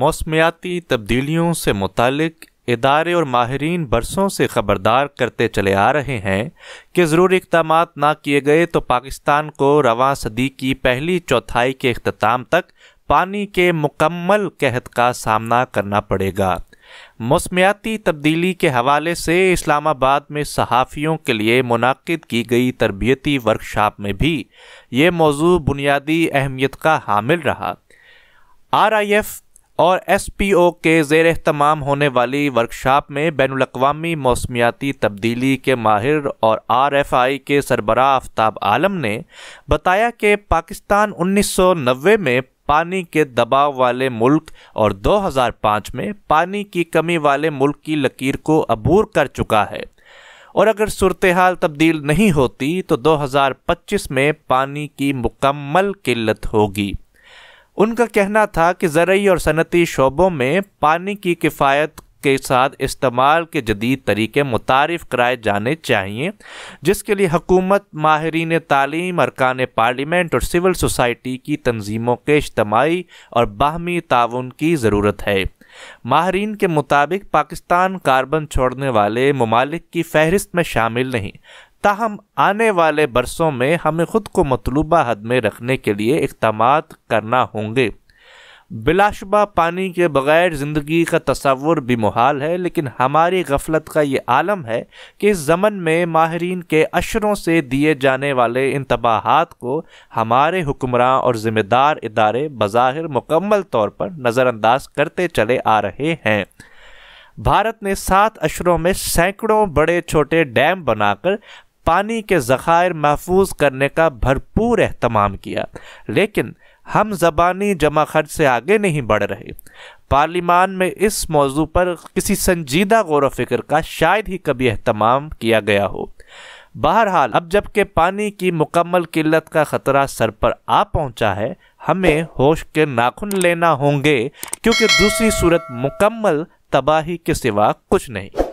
मौसमियाती तब्दीलियों से मुतक इदारे और माहरीन बरसों से खबरदार करते चले आ रहे हैं कि ज़रूरी इकदाम ना किए गए तो पाकिस्तान को रवा सदी की पहली चौथाई के अख्ताम तक पानी के मुकम्मल कहत का सामना करना पड़ेगा मौसमियाती तब्दीली के हवाले से इस्लामाबाद में सहाफ़ियों के लिए मुनद की गई तरबियती वर्कशॉप में भी ये मौजू बुनियादी अहमियत का हामिल रहा आर आई एफ और एस पी ओ के जेर अहतमाम होने वाली वर्कशॉप में बैन अवी मौसमियाती तब्दीली के माहिर और आर एफ आई के सरबरा आफ्ताब आलम ने बताया कि पाकिस्तान उन्नीस सौ नबे में पानी के दबाव वाले मुल्क और 2005 में पानी की कमी वाले मुल्क की लकीर को अबूर कर चुका है और अगर सूरत हाल तब्दील नहीं होती तो 2025 में पानी की मुकम्मल किल्लत होगी उनका कहना था कि ज़रूरी और सनती शोबों में पानी की किफ़ायत के साथ इस्तेमाल के जदीद तरीके मुतारफ़ कराए जाने चाहिए जिसके लिए हकूमत माहरीन तालीम अरकान पार्लियामेंट और सिविल सोसाइटी की तनजीमों के इज्तमाही और बाहमी ताउन की ज़रूरत है माहरीन के मुताबिक पाकिस्तान कार्बन छोड़ने वाले ममालिक की फहरिस्त में शामिल नहीं ताहम आने वाले बरसों में हमें खुद को मतलूबा हद में रखने के लिए इकदाम करना होंगे बिलाशुबा पानी के बगैर ज़िंदगी का तस्वुर भी मुहाल है लेकिन हमारी गफलत का ये आलम है कि इस ज़मन में माहरीन के अशरों से दिए जाने वाले इन को हमारे हुक्मरान और ज़िम्मेदार इदारे बज़ाहिर मुकम्मल तौर पर नज़रअंदाज करते चले आ रहे हैं भारत ने सात अशरों में सैकड़ों बड़े छोटे डैम बनाकर पानी के ज़ख़ायर महफूज करने का भरपूर अहतमाम किया लेकिन हम ज़बानी जमा खर्च से आगे नहीं बढ़ रहे पार्लिमान में इस मौजू पर किसी संजीदा गौर वफिक्र का शायद ही कभी अहतमाम किया गया हो बहरहाल अब जबकि पानी की मुकम्मल किल्लत का ख़तरा सर पर आ पहुँचा है हमें होश के नाखुन लेना होंगे क्योंकि दूसरी सूरत मुकम्मल तबाही के सिवा कुछ नहीं